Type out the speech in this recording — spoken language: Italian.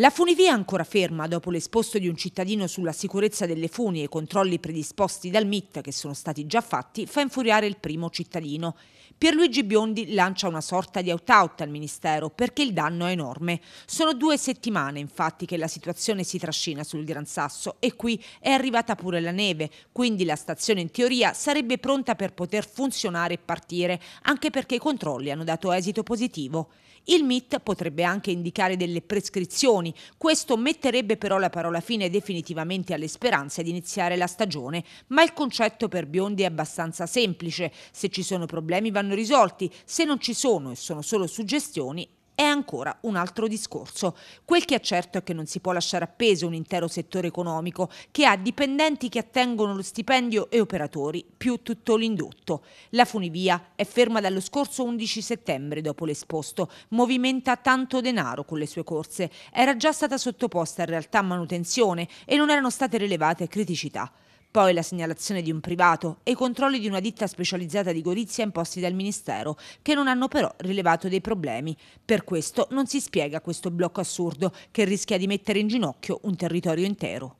La funivia ancora ferma dopo l'esposto di un cittadino sulla sicurezza delle funi e i controlli predisposti dal MIT che sono stati già fatti fa infuriare il primo cittadino. Pierluigi Biondi lancia una sorta di out-out al Ministero perché il danno è enorme. Sono due settimane infatti che la situazione si trascina sul Gran Sasso e qui è arrivata pure la neve, quindi la stazione in teoria sarebbe pronta per poter funzionare e partire, anche perché i controlli hanno dato esito positivo. Il MIT potrebbe anche indicare delle prescrizioni Meloni. Questo metterebbe però la parola fine definitivamente alle speranze di iniziare la stagione, ma il concetto per Biondi è abbastanza semplice. Se ci sono problemi vanno risolti, se non ci sono e sono solo suggestioni, è ancora un altro discorso. Quel che è certo è che non si può lasciare appeso un intero settore economico che ha dipendenti che attengono lo stipendio e operatori, più tutto l'indotto. La funivia è ferma dallo scorso 11 settembre dopo l'esposto, movimenta tanto denaro con le sue corse, era già stata sottoposta in realtà a manutenzione e non erano state rilevate criticità poi la segnalazione di un privato e i controlli di una ditta specializzata di Gorizia imposti dal Ministero, che non hanno però rilevato dei problemi. Per questo non si spiega questo blocco assurdo che rischia di mettere in ginocchio un territorio intero.